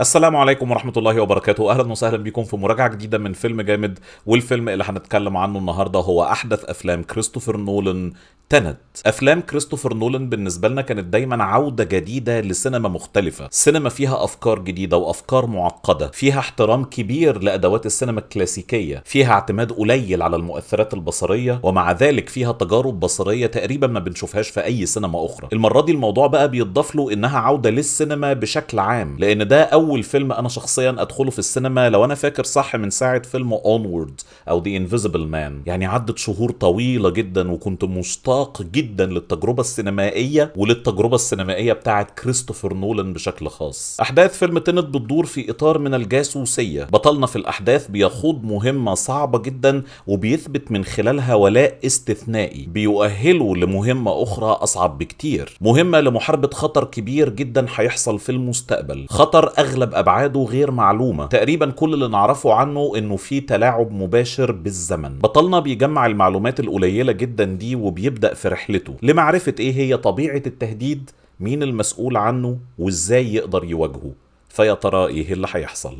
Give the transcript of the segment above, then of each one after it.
السلام عليكم ورحمة الله وبركاته أهلا وسهلا بكم في مراجعة جديدة من فيلم جامد والفيلم اللي هنتكلم عنه النهاردة هو أحدث أفلام كريستوفر نولن تند افلام كريستوفر نولان بالنسبه لنا كانت دايما عوده جديده لسينما مختلفه سينما فيها افكار جديده وافكار معقده فيها احترام كبير لادوات السينما الكلاسيكيه فيها اعتماد قليل على المؤثرات البصريه ومع ذلك فيها تجارب بصريه تقريبا ما بنشوفهاش في اي سينما اخرى المره دي الموضوع بقى بيضاف له انها عوده للسينما بشكل عام لان ده اول فيلم انا شخصيا ادخله في السينما لو انا فاكر صح من ساعه فيلم اونورد او ذا انفيزيبل مان يعني عدت شهور طويله جدا وكنت مشتاق مشتاق جدا للتجربة السينمائية وللتجربة السينمائية بتاعة كريستوفر نولان بشكل خاص أحداث فيلم تنت بتدور في إطار من الجاسوسية بطلنا في الأحداث بيخوض مهمة صعبة جدا وبيثبت من خلالها ولاء استثنائي بيؤهله لمهمة أخرى أصعب بكتير مهمة لمحاربة خطر كبير جدا هيحصل في المستقبل خطر أغلب أبعاده غير معلومة تقريبا كل اللي نعرفه عنه إنه في تلاعب مباشر بالزمن بطلنا بيجمع المعلومات القليلة جدا دي وبيبدأ يبدأ في رحلته لمعرفة إيه هي طبيعة التهديد مين المسؤول عنه وإزاي يقدر يواجهه فيا ترى إيه اللي هيحصل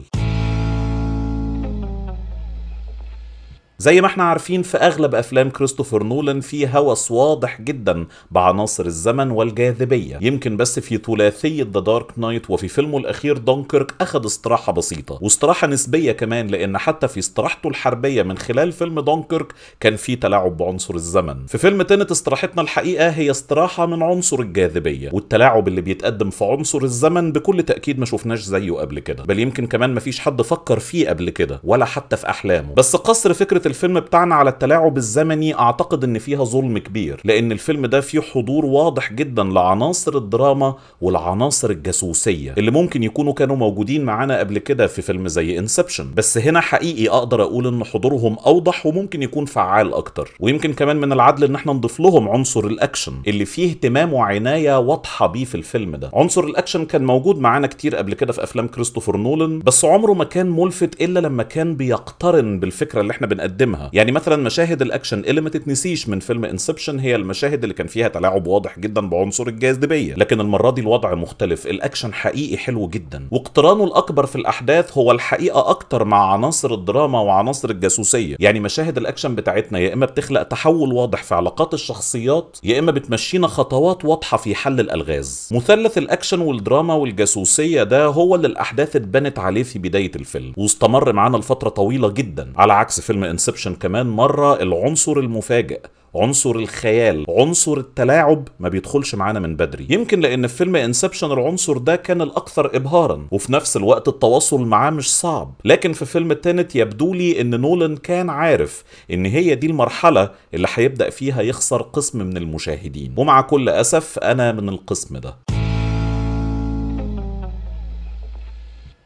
زي ما احنا عارفين في اغلب افلام كريستوفر نولان في هوس واضح جدا بعناصر الزمن والجاذبيه يمكن بس في ثلاثيه ذا دارك نايت وفي فيلمه الاخير دونكيرك اخذ استراحه بسيطه واستراحه نسبيه كمان لان حتى في استراحته الحربيه من خلال فيلم دونكيرك كان في تلاعب بعنصر الزمن في فيلم تنت استراحتنا الحقيقه هي استراحه من عنصر الجاذبيه والتلاعب اللي بيتقدم في عنصر الزمن بكل تاكيد ما شفناش زيه قبل كده بل يمكن كمان ما فيش حد فكر فيه قبل كده ولا حتى في احلامه بس قصر فكره الفيلم بتاعنا على التلاعب الزمني اعتقد ان فيها ظلم كبير لان الفيلم ده فيه حضور واضح جدا لعناصر الدراما والعناصر الجاسوسيه اللي ممكن يكونوا كانوا موجودين معانا قبل كده في فيلم زي انسبشن بس هنا حقيقي اقدر اقول ان حضورهم اوضح وممكن يكون فعال اكتر ويمكن كمان من العدل ان احنا نضيف لهم عنصر الاكشن اللي فيه اهتمام وعنايه واضحه بيه في الفيلم ده عنصر الاكشن كان موجود معانا كتير قبل كده في افلام كريستوفر نولن بس عمره ما كان ملفت الا لما كان بيقترن بالفكره اللي احنا بنقدمها بيقدمها يعني مثلا مشاهد الاكشن اللي ما تتنسيش من فيلم انسبشن هي المشاهد اللي كان فيها تلاعب واضح جدا بعنصر الجاذبيه لكن المره دي الوضع مختلف الاكشن حقيقي حلو جدا واقترانه الاكبر في الاحداث هو الحقيقه اكتر مع عناصر الدراما وعناصر الجاسوسيه يعني مشاهد الاكشن بتاعتنا يا اما بتخلق تحول واضح في علاقات الشخصيات يا اما بتمشينا خطوات واضحه في حل الالغاز مثلث الاكشن والدراما والجاسوسيه ده هو اللي الاحداث اتبنت عليه في بدايه الفيلم واستمر معانا لفتره طويله جدا على عكس فيلم انسبشن انسبشن كمان مرة العنصر المفاجئ عنصر الخيال عنصر التلاعب ما بيدخلش معانا من بدري يمكن لان في فيلم انسبشن العنصر ده كان الاكثر ابهارا وفي نفس الوقت التواصل معاه مش صعب لكن في فيلم التانت يبدو لي ان نولان كان عارف ان هي دي المرحله اللي هيبدا فيها يخسر قسم من المشاهدين ومع كل اسف انا من القسم ده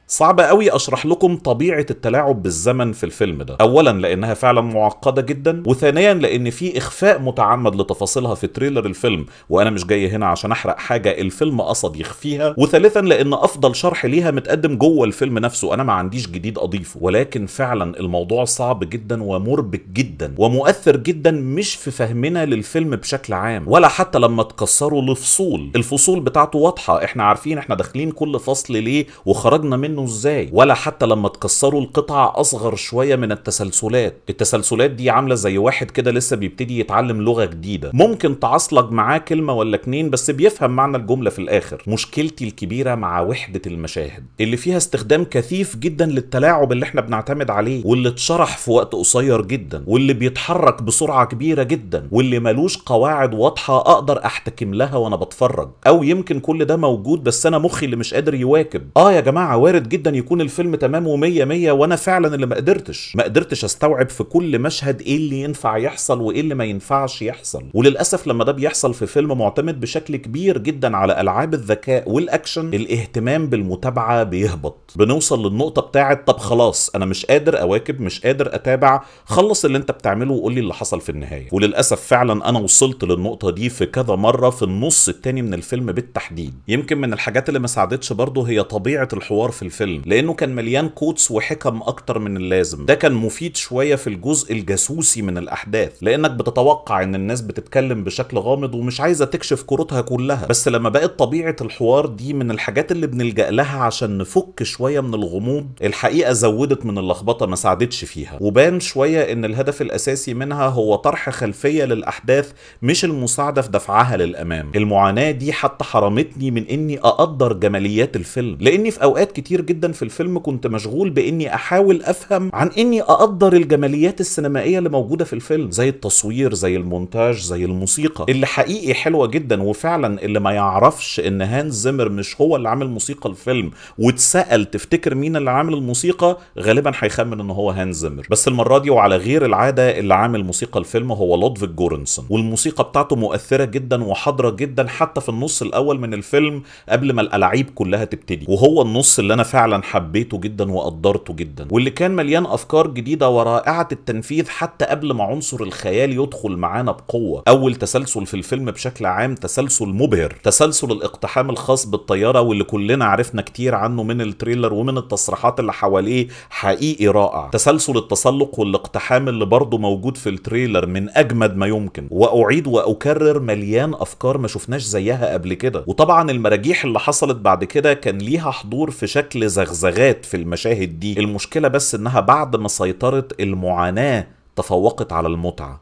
صعب قوي اشرح لكم طبيعه التلاعب بالزمن في الفيلم ده اولا لانها فعلا معقده جدا وثانيا لان في اخفاء متعمد لتفاصيلها في تريلر الفيلم وانا مش جاي هنا عشان احرق حاجه الفيلم قصد يخفيها وثالثا لان افضل شرح ليها متقدم جوه الفيلم نفسه انا ما عنديش جديد اضيفه ولكن فعلا الموضوع صعب جدا ومربك جدا ومؤثر جدا مش في فهمنا للفيلم بشكل عام ولا حتى لما تكسره لفصول الفصول بتاعته واضحه احنا عارفين احنا داخلين كل فصل ليه وخرجنا منه منه ازاي ولا حتى لما تكسروا القطع اصغر شويه من التسلسلات التسلسلات دي عامله زي واحد كده لسه بيبتدي يتعلم لغه جديده ممكن تعصلك معاه كلمه ولا اتنين بس بيفهم معنى الجمله في الاخر مشكلتي الكبيره مع وحده المشاهد اللي فيها استخدام كثيف جدا للتلاعب اللي احنا بنعتمد عليه واللي اتشرح في وقت قصير جدا واللي بيتحرك بسرعه كبيره جدا واللي ملوش قواعد واضحه اقدر احتكم لها وانا بتفرج او يمكن كل ده موجود بس انا مخي اللي مش قادر يواكب اه يا جماعه وارد وارد جدا يكون الفيلم تمام ومية مية وانا فعلا اللي ما قدرتش ما قدرتش استوعب في كل مشهد ايه اللي ينفع يحصل وايه اللي ما ينفعش يحصل وللاسف لما ده بيحصل في فيلم معتمد بشكل كبير جدا على العاب الذكاء والاكشن الاهتمام بالمتابعه بيهبط بنوصل للنقطه بتاعه طب خلاص انا مش قادر اواكب مش قادر اتابع خلص اللي انت بتعمله وقول لي اللي حصل في النهايه وللاسف فعلا انا وصلت للنقطه دي في كذا مره في النص التاني من الفيلم بالتحديد يمكن من الحاجات اللي ما ساعدتش برضه هي طبيعه الحوار في الفيلم الفيلم لانه كان مليان كوتس وحكم اكتر من اللازم ده كان مفيد شويه في الجزء الجاسوسي من الاحداث لانك بتتوقع ان الناس بتتكلم بشكل غامض ومش عايزه تكشف كروتها كلها بس لما بقت طبيعه الحوار دي من الحاجات اللي بنلجا لها عشان نفك شويه من الغموض الحقيقه زودت من اللخبطه ما ساعدتش فيها وبان شويه ان الهدف الاساسي منها هو طرح خلفيه للاحداث مش المساعده في دفعها للامام المعاناه دي حتى حرمتني من اني اقدر جماليات الفيلم لاني في اوقات كتير جدا في الفيلم كنت مشغول باني احاول افهم عن اني اقدر الجماليات السينمائيه اللي موجوده في الفيلم زي التصوير زي المونتاج زي الموسيقى اللي حقيقي حلوه جدا وفعلا اللي ما يعرفش ان هانز زيمر مش هو اللي عامل موسيقى الفيلم واتسال تفتكر مين اللي عامل الموسيقى غالبا هيخمن ان هو هانز زيمر بس المره دي وعلى غير العاده اللي عامل موسيقى الفيلم هو لودفيك جورنسون والموسيقى بتاعته مؤثره جدا وحاضره جدا حتى في النص الاول من الفيلم قبل ما الالعاب كلها تبتدي وهو النص اللي انا فعلا حبيته جدا وقدرته جدا واللي كان مليان افكار جديده ورائعه التنفيذ حتى قبل ما عنصر الخيال يدخل معانا بقوه اول تسلسل في الفيلم بشكل عام تسلسل مبهر تسلسل الاقتحام الخاص بالطياره واللي كلنا عرفنا كتير عنه من التريلر ومن التصريحات اللي حواليه حقيقي رائع تسلسل التسلق والاقتحام اللي برضه موجود في التريلر من اجمد ما يمكن واعيد واكرر مليان افكار ما شفناش زيها قبل كده وطبعا المراجيح اللي حصلت بعد كده كان ليها حضور في شكل زغزغات في المشاهد دي المشكلة بس انها بعد ما سيطرت المعاناة تفوقت على المتعة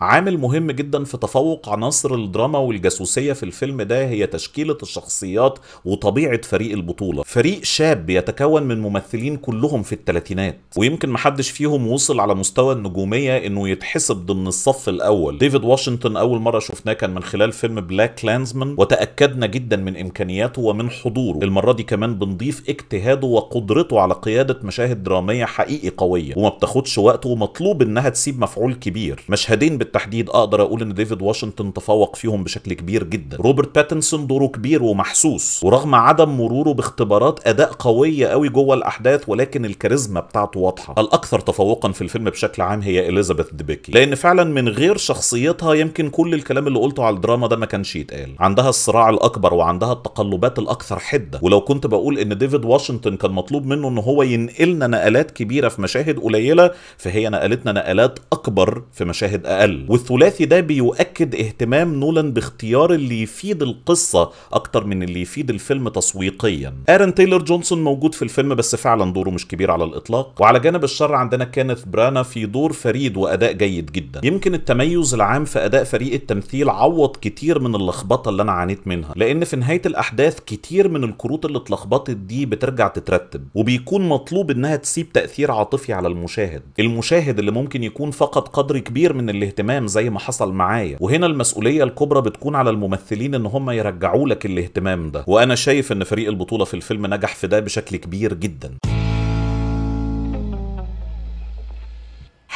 عامل مهم جدا في تفوق عناصر الدراما والجاسوسيه في الفيلم ده هي تشكيله الشخصيات وطبيعه فريق البطوله فريق شاب يتكون من ممثلين كلهم في الثلاثينات ويمكن محدش فيهم وصل على مستوى النجوميه انه يتحسب ضمن الصف الاول ديفيد واشنطن اول مره شفناه كان من خلال فيلم بلاك لانزمان وتاكدنا جدا من امكانياته ومن حضوره المره دي كمان بنضيف اجتهاده وقدرته على قياده مشاهد دراميه حقيقي قويه وما بتاخدش وقت ومطلوب انها تسيب مفعول كبير مشهدين بالتحديد اقدر اقول ان ديفيد واشنطن تفوق فيهم بشكل كبير جدا روبرت باتنسون دوره كبير ومحسوس ورغم عدم مروره باختبارات اداء قويه قوي جوه الاحداث ولكن الكاريزما بتاعته واضحه الاكثر تفوقا في الفيلم بشكل عام هي اليزابيث ديبيكي لان فعلا من غير شخصيتها يمكن كل الكلام اللي قلته على الدراما ده ما كانش يتقال عندها الصراع الاكبر وعندها التقلبات الاكثر حده ولو كنت بقول ان ديفيد واشنطن كان مطلوب منه ان هو ينقلنا نقلات كبيره في مشاهد قليله فهي نقلتنا نقلات اكبر في مشاهد اقل والثلاثي ده بيؤكد اهتمام نولان باختيار اللي يفيد القصة أكتر من اللي يفيد الفيلم تسويقيا آرن تايلر جونسون موجود في الفيلم بس فعلا دوره مش كبير على الإطلاق وعلى جانب الشر عندنا كانت برانا في دور فريد وأداء جيد جدا يمكن التميز العام في أداء فريق التمثيل عوض كتير من اللخبطة اللي أنا عانيت منها لأن في نهاية الأحداث كتير من الكروت اللي اتلخبطت دي بترجع تترتب وبيكون مطلوب إنها تسيب تأثير عاطفي على المشاهد المشاهد اللي ممكن يكون فقد قدر كبير من الاهتمام الاهتمام زي ما حصل معايا وهنا المسؤوليه الكبرى بتكون على الممثلين ان هم يرجعوا لك الاهتمام ده وانا شايف ان فريق البطوله في الفيلم نجح في ده بشكل كبير جدا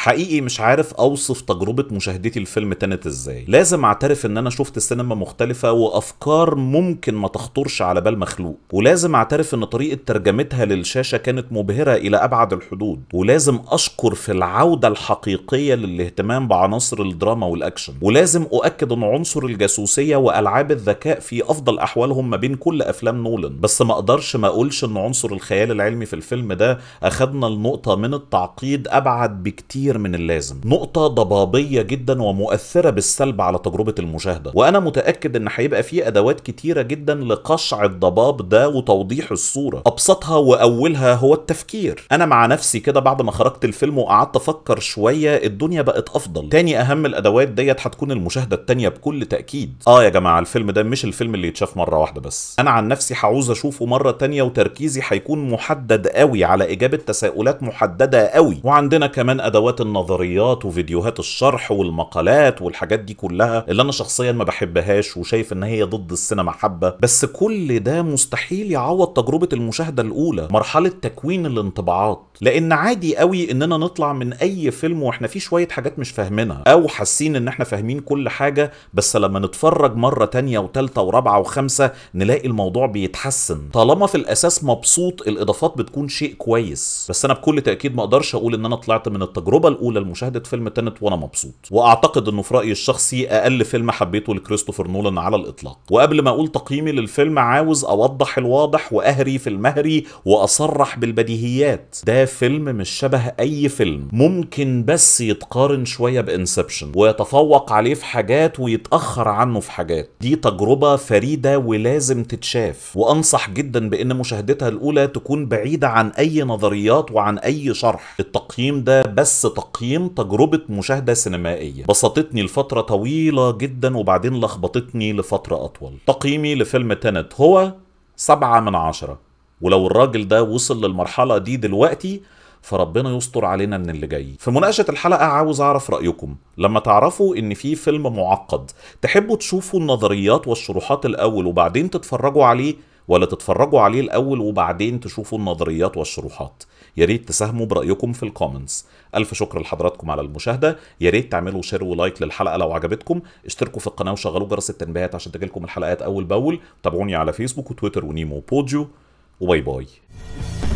حقيقي مش عارف اوصف تجربه مشاهدتي الفيلم تنت ازاي لازم اعترف ان انا شفت سينما مختلفه وافكار ممكن ما تخطرش على بال مخلوق ولازم اعترف ان طريقه ترجمتها للشاشه كانت مبهره الى ابعد الحدود ولازم اشكر في العوده الحقيقيه للاهتمام بعناصر الدراما والاكشن ولازم اؤكد ان عنصر الجاسوسيه والعاب الذكاء في افضل احوالهم ما بين كل افلام نولن بس ما اقدرش ما اقولش ان عنصر الخيال العلمي في الفيلم ده اخدنا النقطة من التعقيد ابعد بكتير كتير من اللازم نقطة ضبابية جدا ومؤثرة بالسلب على تجربة المشاهدة وأنا متأكد إن هيبقى فيه أدوات كتيرة جدا لقشع الضباب ده وتوضيح الصورة أبسطها وأولها هو التفكير أنا مع نفسي كده بعد ما خرجت الفيلم وقعدت أفكر شوية الدنيا بقت أفضل تاني أهم الأدوات ديت هتكون المشاهدة التانية بكل تأكيد آه يا جماعة الفيلم ده مش الفيلم اللي يتشاف مرة واحدة بس أنا عن نفسي هعوز أشوفه مرة تانية وتركيزي هيكون محدد قوي على إجابة تساؤلات محددة قوي وعندنا كمان أدوات النظريات وفيديوهات الشرح والمقالات والحاجات دي كلها اللي انا شخصيا ما بحبهاش وشايف ان هي ضد السينما حبه بس كل ده مستحيل يعوض تجربه المشاهده الاولى مرحله تكوين الانطباعات لان عادي قوي اننا نطلع من اي فيلم واحنا فيه شويه حاجات مش فاهمينها او حاسين ان احنا فاهمين كل حاجه بس لما نتفرج مره تانية وثالثه ورابعه وخمسه نلاقي الموضوع بيتحسن طالما في الاساس مبسوط الاضافات بتكون شيء كويس بس انا بكل تاكيد ما اقدرش اقول ان انا طلعت من التجربه الاولى لمشاهده فيلم تنت وانا مبسوط واعتقد انه في رايي الشخصي اقل فيلم حبيته لكريستوفر نولان على الاطلاق وقبل ما اقول تقييمي للفيلم عاوز اوضح الواضح واهري في المهري واصرح بالبديهيات ده فيلم مش شبه اي فيلم ممكن بس يتقارن شويه بانسبشن ويتفوق عليه في حاجات ويتاخر عنه في حاجات دي تجربه فريده ولازم تتشاف وانصح جدا بان مشاهدتها الاولى تكون بعيده عن اي نظريات وعن اي شرح التقييم ده بس تقييم تجربة مشاهدة سينمائية بسطتني لفترة طويلة جدا وبعدين لخبطتني لفترة أطول تقييمي لفيلم تنت هو سبعة من عشرة ولو الراجل ده وصل للمرحلة دي دلوقتي فربنا يستر علينا من اللي جاي في مناقشة الحلقة عاوز أعرف رأيكم لما تعرفوا إن في فيلم معقد تحبوا تشوفوا النظريات والشروحات الأول وبعدين تتفرجوا عليه ولا تتفرجوا عليه الأول وبعدين تشوفوا النظريات والشروحات ياريت تساهموا برأيكم في الكومنتس ألف شكر لحضراتكم على المشاهدة ياريت تعملوا شير ولايك للحلقة لو عجبتكم اشتركوا في القناة وشغلوا جرس التنبيهات عشان تجيلكم الحلقات أول بأول تابعوني على فيسبوك وتويتر ونيمو بوديو وباي باي